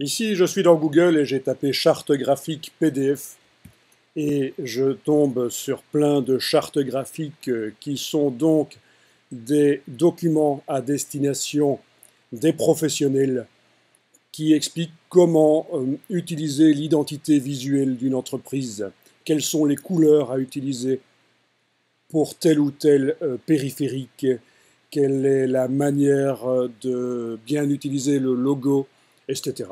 Ici, je suis dans Google et j'ai tapé charte graphique PDF et je tombe sur plein de chartes graphiques euh, qui sont donc des documents à destination des professionnels qui expliquent comment euh, utiliser l'identité visuelle d'une entreprise, quelles sont les couleurs à utiliser pour tel ou tel euh, périphérique, quelle est la manière de bien utiliser le logo, etc.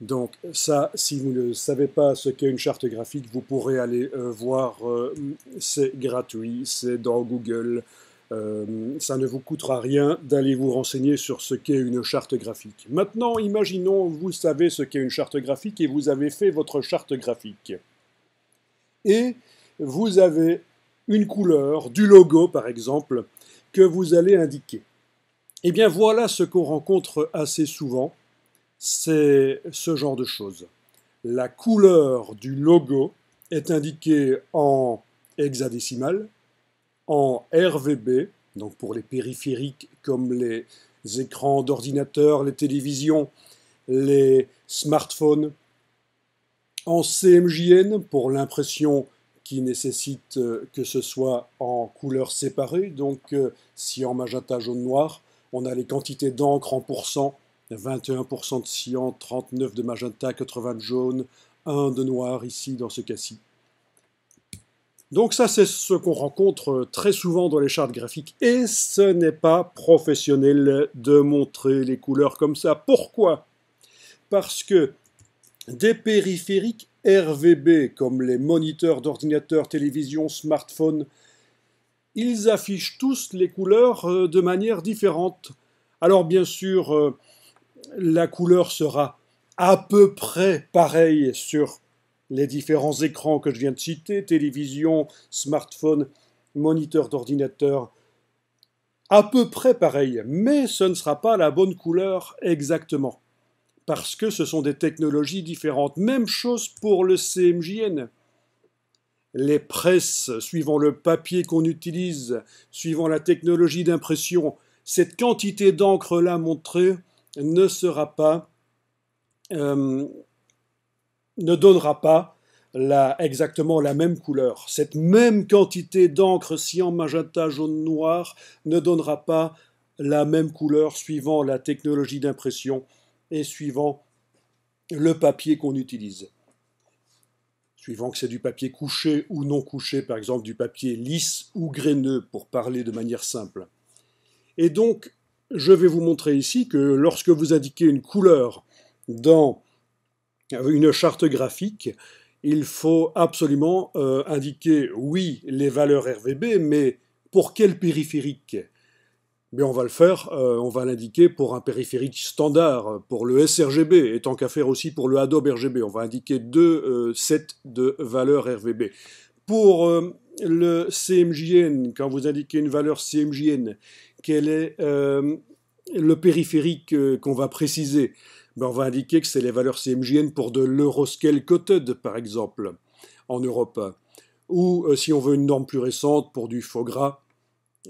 Donc ça, si vous ne savez pas ce qu'est une charte graphique, vous pourrez aller euh, voir, euh, c'est gratuit, c'est dans Google, euh, ça ne vous coûtera rien d'aller vous renseigner sur ce qu'est une charte graphique. Maintenant, imaginons, vous savez ce qu'est une charte graphique et vous avez fait votre charte graphique. Et vous avez une couleur, du logo par exemple, que vous allez indiquer. Eh bien voilà ce qu'on rencontre assez souvent c'est ce genre de choses. La couleur du logo est indiquée en hexadécimal, en RVB, donc pour les périphériques comme les écrans d'ordinateur, les télévisions, les smartphones, en CMJN pour l'impression qui nécessite euh, que ce soit en couleurs séparées, donc euh, si en magenta jaune-noir, on a les quantités d'encre en pourcent 21% de cyan, 39 de magenta, 80 de jaune, 1 de noir ici dans ce cas-ci. Donc ça, c'est ce qu'on rencontre euh, très souvent dans les chartes graphiques. Et ce n'est pas professionnel de montrer les couleurs comme ça. Pourquoi Parce que des périphériques RVB, comme les moniteurs d'ordinateur, télévision, smartphone, ils affichent tous les couleurs euh, de manière différente. Alors bien sûr, euh, la couleur sera à peu près pareille sur les différents écrans que je viens de citer, télévision, smartphone, moniteur d'ordinateur, à peu près pareil, mais ce ne sera pas la bonne couleur exactement, parce que ce sont des technologies différentes. Même chose pour le CMJN. Les presses, suivant le papier qu'on utilise, suivant la technologie d'impression, cette quantité d'encre-là montrée ne sera pas, euh, ne donnera pas exactement la même couleur. Cette même quantité d'encre en magenta, jaune, noir ne donnera pas la même couleur suivant la technologie d'impression et suivant le papier qu'on utilise. Suivant que c'est du papier couché ou non couché, par exemple du papier lisse ou graineux, pour parler de manière simple. Et donc, je vais vous montrer ici que lorsque vous indiquez une couleur dans une charte graphique, il faut absolument euh, indiquer, oui, les valeurs RVB, mais pour quel périphérique Mais on va le faire, euh, on va l'indiquer pour un périphérique standard, pour le sRGB, et tant qu'à faire aussi pour le Adobe RGB. On va indiquer deux euh, sets de valeurs RVB. Pour le CMJN, quand vous indiquez une valeur CMJN, quel est euh, le périphérique euh, qu'on va préciser ben, On va indiquer que c'est les valeurs CMJN pour de l'Euroscale Cotted, par exemple, en Europe. Ou euh, si on veut une norme plus récente pour du faux gras,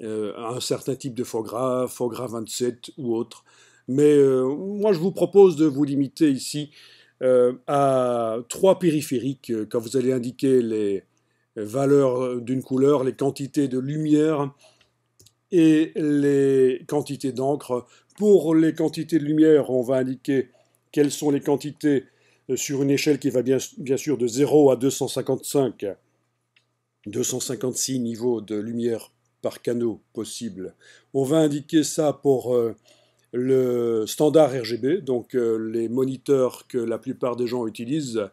un certain type de faux gras, faux gras 27 ou autre. Mais moi, je vous propose de vous limiter ici à trois périphériques quand vous allez indiquer les valeurs d'une couleur, les quantités de lumière et les quantités d'encre. Pour les quantités de lumière, on va indiquer quelles sont les quantités euh, sur une échelle qui va bien, sûr de 0 à 255. 256 niveaux de lumière par canot possible. On va indiquer ça pour euh, le standard RGB, donc euh, les moniteurs que la plupart des gens utilisent,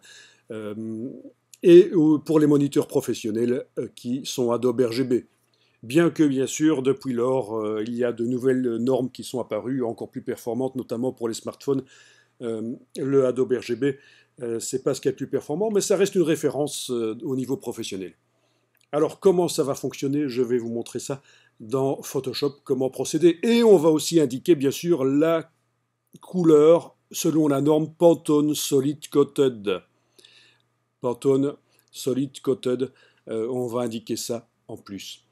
et pour les moniteurs professionnels qui sont Adobe RGB. Bien que, bien sûr, depuis lors, euh, il y a de nouvelles normes qui sont apparues, encore plus performantes, notamment pour les smartphones. Euh, le Adobe RGB, ce euh, c'est pas ce qui est le plus performant, mais ça reste une référence au niveau professionnel. Alors, comment ça va fonctionner Je vais vous montrer ça dans Photoshop, comment procéder. Et on va aussi indiquer, bien sûr, la couleur selon la norme Pantone Solid Coated. Pantone Solid Coated, on va indiquer ça en plus.